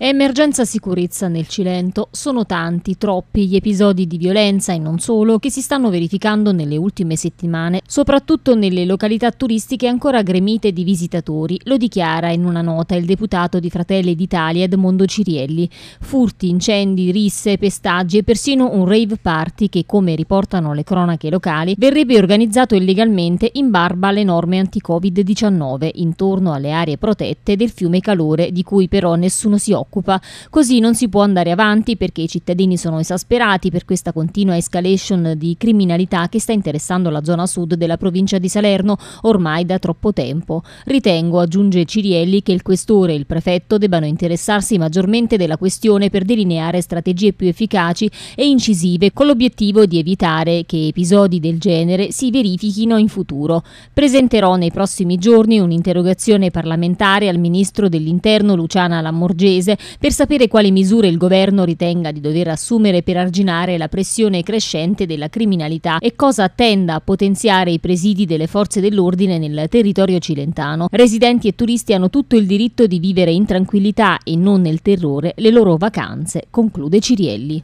Emergenza sicurezza nel Cilento. Sono tanti, troppi gli episodi di violenza e non solo che si stanno verificando nelle ultime settimane, soprattutto nelle località turistiche ancora gremite di visitatori, lo dichiara in una nota il deputato di Fratelli d'Italia Edmondo Cirielli. Furti, incendi, risse, pestaggi e persino un rave party che, come riportano le cronache locali, verrebbe organizzato illegalmente in barba alle norme anti-Covid-19 intorno alle aree protette del fiume Calore di cui però nessuno si occupa occupa. Così non si può andare avanti perché i cittadini sono esasperati per questa continua escalation di criminalità che sta interessando la zona sud della provincia di Salerno ormai da troppo tempo. Ritengo, aggiunge Cirielli, che il questore e il prefetto debbano interessarsi maggiormente della questione per delineare strategie più efficaci e incisive con l'obiettivo di evitare che episodi del genere si verifichino in futuro. Presenterò nei prossimi giorni un'interrogazione parlamentare al ministro dell'interno Luciana Lamorgese per sapere quali misure il governo ritenga di dover assumere per arginare la pressione crescente della criminalità e cosa tenda a potenziare i presidi delle forze dell'ordine nel territorio cilentano. Residenti e turisti hanno tutto il diritto di vivere in tranquillità e non nel terrore le loro vacanze, conclude Cirielli.